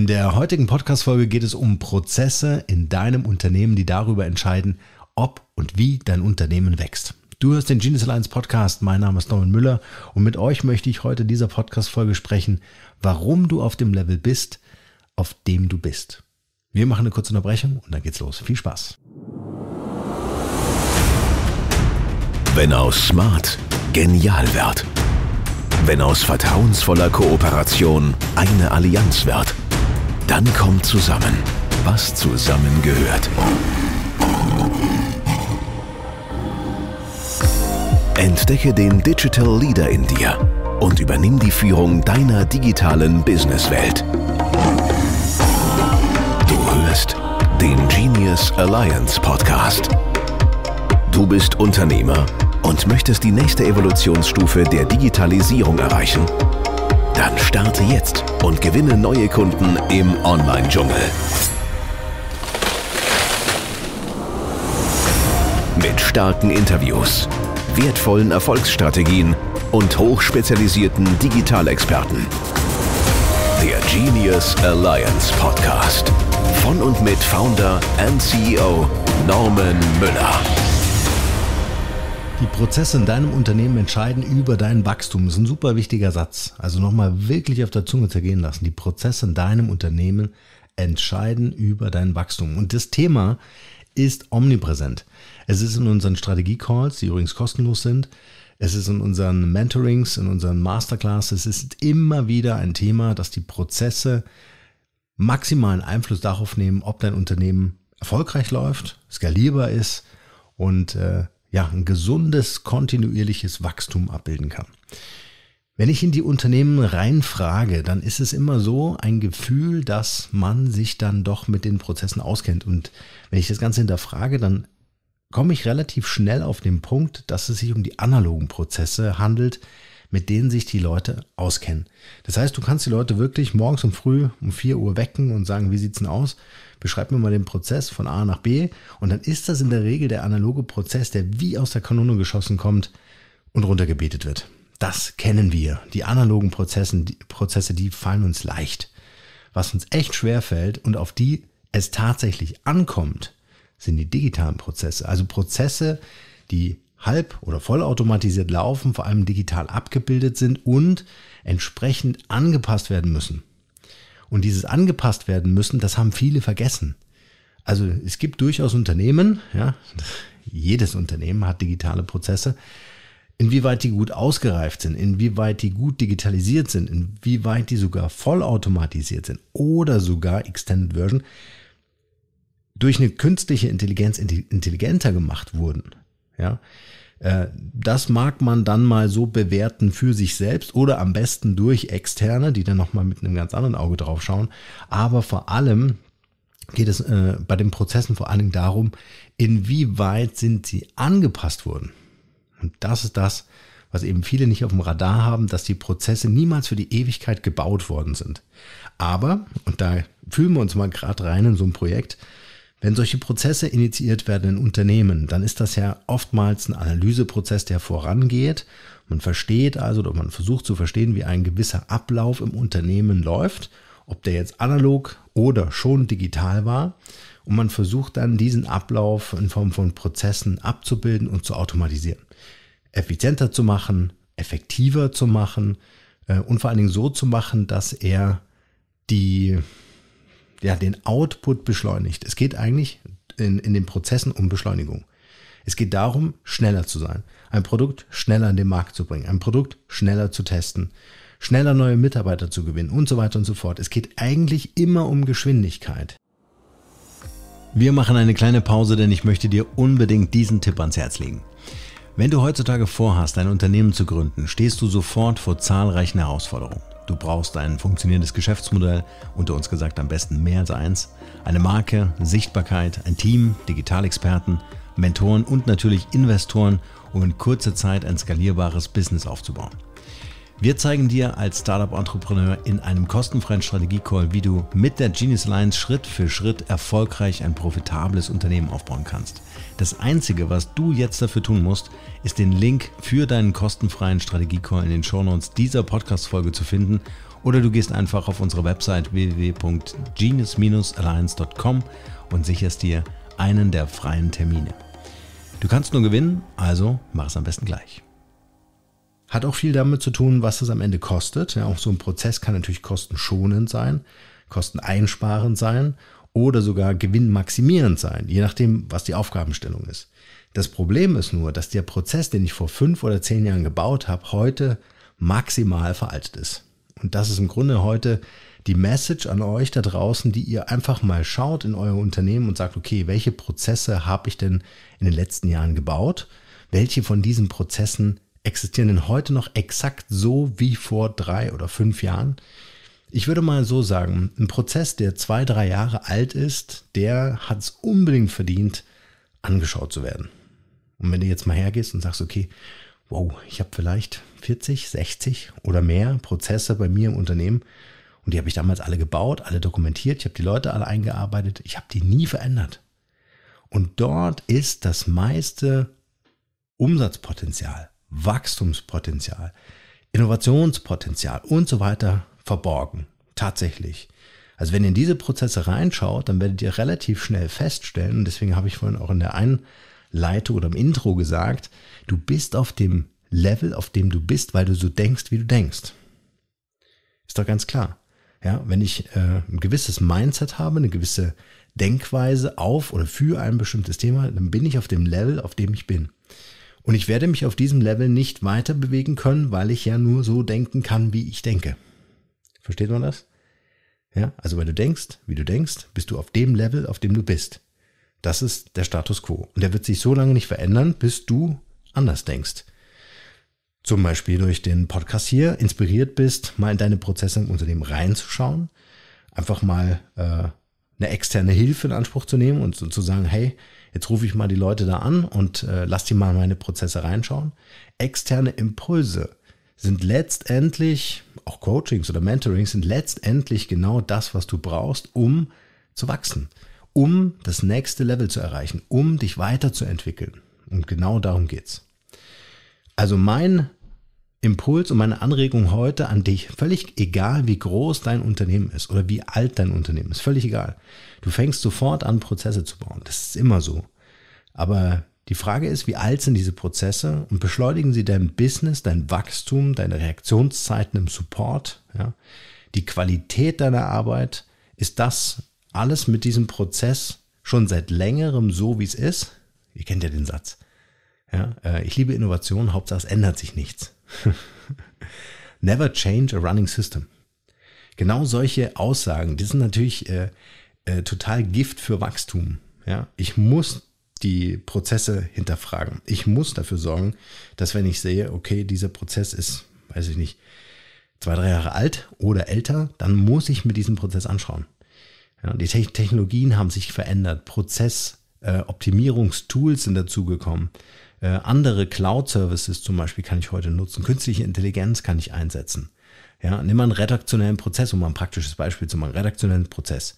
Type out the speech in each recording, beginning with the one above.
In der heutigen Podcast-Folge geht es um Prozesse in deinem Unternehmen, die darüber entscheiden, ob und wie dein Unternehmen wächst. Du hörst den Genius Alliance Podcast. Mein Name ist Norman Müller und mit euch möchte ich heute in dieser Podcast-Folge sprechen, warum du auf dem Level bist, auf dem du bist. Wir machen eine kurze Unterbrechung und dann geht's los. Viel Spaß. Wenn aus smart genial wird. Wenn aus vertrauensvoller Kooperation eine Allianz wird dann kommt zusammen, was zusammengehört. Entdecke den Digital Leader in dir und übernimm die Führung deiner digitalen Businesswelt. Du hörst den Genius Alliance Podcast. Du bist Unternehmer und möchtest die nächste Evolutionsstufe der Digitalisierung erreichen? Dann starte jetzt und gewinne neue Kunden im Online-Dschungel. Mit starken Interviews, wertvollen Erfolgsstrategien und hochspezialisierten Digitalexperten. Der Genius Alliance Podcast. Von und mit Founder and CEO Norman Müller. Die Prozesse in deinem Unternehmen entscheiden über dein Wachstum. Das ist ein super wichtiger Satz. Also nochmal wirklich auf der Zunge zergehen lassen. Die Prozesse in deinem Unternehmen entscheiden über dein Wachstum. Und das Thema ist omnipräsent. Es ist in unseren Strategie-Calls, die übrigens kostenlos sind. Es ist in unseren Mentorings, in unseren Masterclasses. Es ist immer wieder ein Thema, dass die Prozesse maximalen Einfluss darauf nehmen, ob dein Unternehmen erfolgreich läuft, skalierbar ist und äh, ja, ein gesundes, kontinuierliches Wachstum abbilden kann. Wenn ich in die Unternehmen reinfrage, dann ist es immer so ein Gefühl, dass man sich dann doch mit den Prozessen auskennt. Und wenn ich das Ganze hinterfrage, dann komme ich relativ schnell auf den Punkt, dass es sich um die analogen Prozesse handelt, mit denen sich die Leute auskennen. Das heißt, du kannst die Leute wirklich morgens um früh um 4 Uhr wecken und sagen, wie sieht's denn aus? Beschreib mir mal den Prozess von A nach B und dann ist das in der Regel der analoge Prozess, der wie aus der Kanone geschossen kommt und runtergebetet wird. Das kennen wir. Die analogen Prozesse, die, Prozesse, die fallen uns leicht. Was uns echt schwer fällt und auf die es tatsächlich ankommt, sind die digitalen Prozesse. Also Prozesse, die halb- oder vollautomatisiert laufen, vor allem digital abgebildet sind und entsprechend angepasst werden müssen. Und dieses angepasst werden müssen, das haben viele vergessen. Also es gibt durchaus Unternehmen, ja, jedes Unternehmen hat digitale Prozesse, inwieweit die gut ausgereift sind, inwieweit die gut digitalisiert sind, inwieweit die sogar vollautomatisiert sind oder sogar Extended Version durch eine künstliche Intelligenz intelligenter gemacht wurden. Ja? Äh, das mag man dann mal so bewerten für sich selbst oder am besten durch Externe, die dann nochmal mit einem ganz anderen Auge drauf schauen. Aber vor allem geht es äh, bei den Prozessen vor allen Dingen darum, inwieweit sind sie angepasst worden. Und das ist das, was eben viele nicht auf dem Radar haben, dass die Prozesse niemals für die Ewigkeit gebaut worden sind. Aber, und da fühlen wir uns mal gerade rein in so ein Projekt, wenn solche Prozesse initiiert werden in Unternehmen, dann ist das ja oftmals ein Analyseprozess, der vorangeht. Man versteht also oder man versucht zu verstehen, wie ein gewisser Ablauf im Unternehmen läuft, ob der jetzt analog oder schon digital war. Und man versucht dann diesen Ablauf in Form von Prozessen abzubilden und zu automatisieren. Effizienter zu machen, effektiver zu machen äh, und vor allen Dingen so zu machen, dass er die ja, den Output beschleunigt. Es geht eigentlich in, in den Prozessen um Beschleunigung. Es geht darum, schneller zu sein, ein Produkt schneller in den Markt zu bringen, ein Produkt schneller zu testen, schneller neue Mitarbeiter zu gewinnen und so weiter und so fort. Es geht eigentlich immer um Geschwindigkeit. Wir machen eine kleine Pause, denn ich möchte dir unbedingt diesen Tipp ans Herz legen. Wenn du heutzutage vorhast, ein Unternehmen zu gründen, stehst du sofort vor zahlreichen Herausforderungen. Du brauchst ein funktionierendes Geschäftsmodell, unter uns gesagt am besten mehr als eins, eine Marke, Sichtbarkeit, ein Team, Digitalexperten, Mentoren und natürlich Investoren, um in kurzer Zeit ein skalierbares Business aufzubauen. Wir zeigen dir als Startup-Entrepreneur in einem kostenfreien Strategie-Call, wie du mit der Genius Alliance Schritt für Schritt erfolgreich ein profitables Unternehmen aufbauen kannst. Das Einzige, was du jetzt dafür tun musst, ist den Link für deinen kostenfreien Strategiecall in den Shownotes dieser Podcast-Folge zu finden oder du gehst einfach auf unsere Website www.genius-alliance.com und sicherst dir einen der freien Termine. Du kannst nur gewinnen, also mach es am besten gleich. Hat auch viel damit zu tun, was es am Ende kostet. Ja, auch so ein Prozess kann natürlich kostenschonend sein, kosteneinsparend sein oder sogar gewinnmaximierend sein, je nachdem, was die Aufgabenstellung ist. Das Problem ist nur, dass der Prozess, den ich vor fünf oder zehn Jahren gebaut habe, heute maximal veraltet ist. Und das ist im Grunde heute die Message an euch da draußen, die ihr einfach mal schaut in euer Unternehmen und sagt, okay, welche Prozesse habe ich denn in den letzten Jahren gebaut? Welche von diesen Prozessen existieren denn heute noch exakt so wie vor drei oder fünf Jahren? Ich würde mal so sagen, ein Prozess, der zwei, drei Jahre alt ist, der hat es unbedingt verdient, angeschaut zu werden. Und wenn du jetzt mal hergehst und sagst, okay, wow, ich habe vielleicht 40, 60 oder mehr Prozesse bei mir im Unternehmen und die habe ich damals alle gebaut, alle dokumentiert, ich habe die Leute alle eingearbeitet, ich habe die nie verändert. Und dort ist das meiste Umsatzpotenzial, Wachstumspotenzial, Innovationspotenzial und so weiter verborgen. Tatsächlich. Also wenn ihr in diese Prozesse reinschaut, dann werdet ihr relativ schnell feststellen, und deswegen habe ich vorhin auch in der Einleitung oder im Intro gesagt, du bist auf dem Level, auf dem du bist, weil du so denkst, wie du denkst. Ist doch ganz klar. Ja, wenn ich äh, ein gewisses Mindset habe, eine gewisse Denkweise auf oder für ein bestimmtes Thema, dann bin ich auf dem Level, auf dem ich bin. Und ich werde mich auf diesem Level nicht weiter bewegen können, weil ich ja nur so denken kann, wie ich denke. Versteht man das? Ja, also wenn du denkst, wie du denkst, bist du auf dem Level, auf dem du bist. Das ist der Status quo. Und der wird sich so lange nicht verändern, bis du anders denkst. Zum Beispiel durch den Podcast hier inspiriert bist, mal in deine Prozesse im Unternehmen reinzuschauen, einfach mal äh, eine externe Hilfe in Anspruch zu nehmen und, und zu sagen, hey, jetzt rufe ich mal die Leute da an und äh, lass die mal meine Prozesse reinschauen. Externe Impulse sind letztendlich, auch Coachings oder Mentorings sind letztendlich genau das, was du brauchst, um zu wachsen, um das nächste Level zu erreichen, um dich weiterzuentwickeln. Und genau darum geht's. Also mein Impuls und meine Anregung heute an dich, völlig egal, wie groß dein Unternehmen ist oder wie alt dein Unternehmen ist, völlig egal. Du fängst sofort an, Prozesse zu bauen. Das ist immer so. Aber die Frage ist, wie alt sind diese Prozesse und beschleunigen sie dein Business, dein Wachstum, deine Reaktionszeiten im Support, ja? die Qualität deiner Arbeit? Ist das alles mit diesem Prozess schon seit längerem so, wie es ist? Ihr kennt ja den Satz. Ja? Äh, ich liebe Innovation, Hauptsache es ändert sich nichts. Never change a running system. Genau solche Aussagen, die sind natürlich äh, äh, total Gift für Wachstum. Ja? Ich muss die Prozesse hinterfragen. Ich muss dafür sorgen, dass wenn ich sehe, okay, dieser Prozess ist, weiß ich nicht, zwei, drei Jahre alt oder älter, dann muss ich mir diesen Prozess anschauen. Ja, die Technologien haben sich verändert, Prozessoptimierungstools äh, sind dazugekommen. Äh, andere Cloud-Services zum Beispiel kann ich heute nutzen. Künstliche Intelligenz kann ich einsetzen. Ja, nimm mal einen redaktionellen Prozess, um mal ein praktisches Beispiel zu machen, redaktionellen Prozess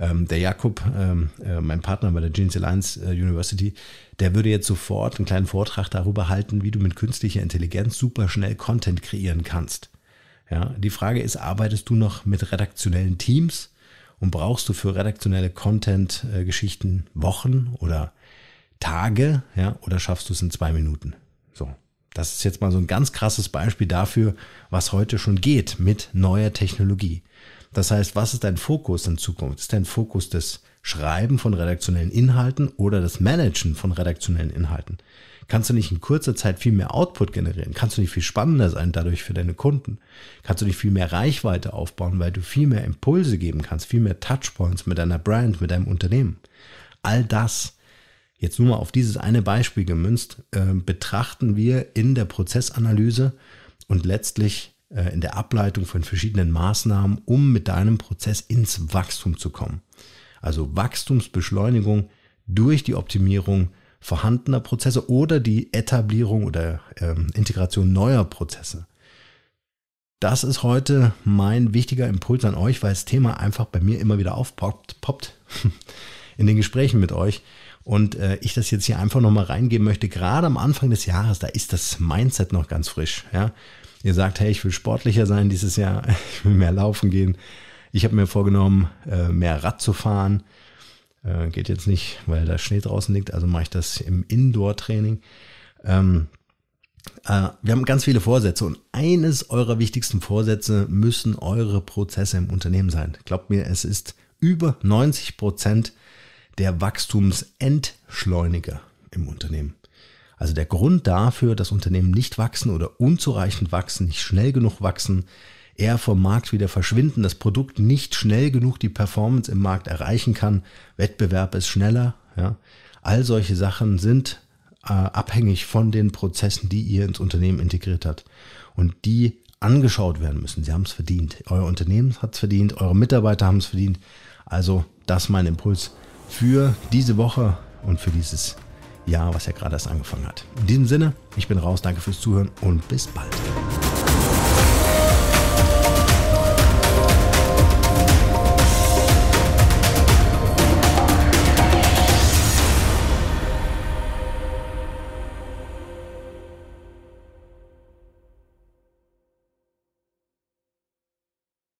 ähm, der Jakob, ähm, äh, mein Partner bei der Genius Alliance äh, University, der würde jetzt sofort einen kleinen Vortrag darüber halten, wie du mit künstlicher Intelligenz super schnell Content kreieren kannst. Ja, die Frage ist, arbeitest du noch mit redaktionellen Teams und brauchst du für redaktionelle Content-Geschichten äh, Wochen oder Tage, ja, oder schaffst du es in zwei Minuten? So. Das ist jetzt mal so ein ganz krasses Beispiel dafür, was heute schon geht mit neuer Technologie. Das heißt, was ist dein Fokus in Zukunft? Ist dein Fokus das Schreiben von redaktionellen Inhalten oder das Managen von redaktionellen Inhalten? Kannst du nicht in kurzer Zeit viel mehr Output generieren? Kannst du nicht viel spannender sein dadurch für deine Kunden? Kannst du nicht viel mehr Reichweite aufbauen, weil du viel mehr Impulse geben kannst, viel mehr Touchpoints mit deiner Brand, mit deinem Unternehmen? All das, jetzt nur mal auf dieses eine Beispiel gemünzt, äh, betrachten wir in der Prozessanalyse und letztlich äh, in der Ableitung von verschiedenen Maßnahmen, um mit deinem Prozess ins Wachstum zu kommen. Also Wachstumsbeschleunigung durch die Optimierung vorhandener Prozesse oder die Etablierung oder ähm, Integration neuer Prozesse. Das ist heute mein wichtiger Impuls an euch, weil das Thema einfach bei mir immer wieder aufpoppt poppt, in den Gesprächen mit euch. Und äh, ich das jetzt hier einfach nochmal reingeben möchte, gerade am Anfang des Jahres, da ist das Mindset noch ganz frisch. Ja? ihr sagt, hey, ich will sportlicher sein dieses Jahr, ich will mehr laufen gehen. Ich habe mir vorgenommen, äh, mehr Rad zu fahren. Äh, geht jetzt nicht, weil da Schnee draußen liegt, also mache ich das im Indoor-Training. Ähm, äh, wir haben ganz viele Vorsätze und eines eurer wichtigsten Vorsätze müssen eure Prozesse im Unternehmen sein. Glaubt mir, es ist über 90 Prozent der Wachstumsentschleuniger im Unternehmen. Also der Grund dafür, dass Unternehmen nicht wachsen oder unzureichend wachsen, nicht schnell genug wachsen, eher vom Markt wieder verschwinden, das Produkt nicht schnell genug die Performance im Markt erreichen kann, Wettbewerb ist schneller, ja. All solche Sachen sind äh, abhängig von den Prozessen, die ihr ins Unternehmen integriert habt und die angeschaut werden müssen. Sie haben es verdient. Euer Unternehmen hat es verdient, eure Mitarbeiter haben es verdient. Also das mein Impuls für diese Woche und für dieses Jahr, was ja gerade erst angefangen hat. In diesem Sinne, ich bin raus, danke fürs Zuhören und bis bald.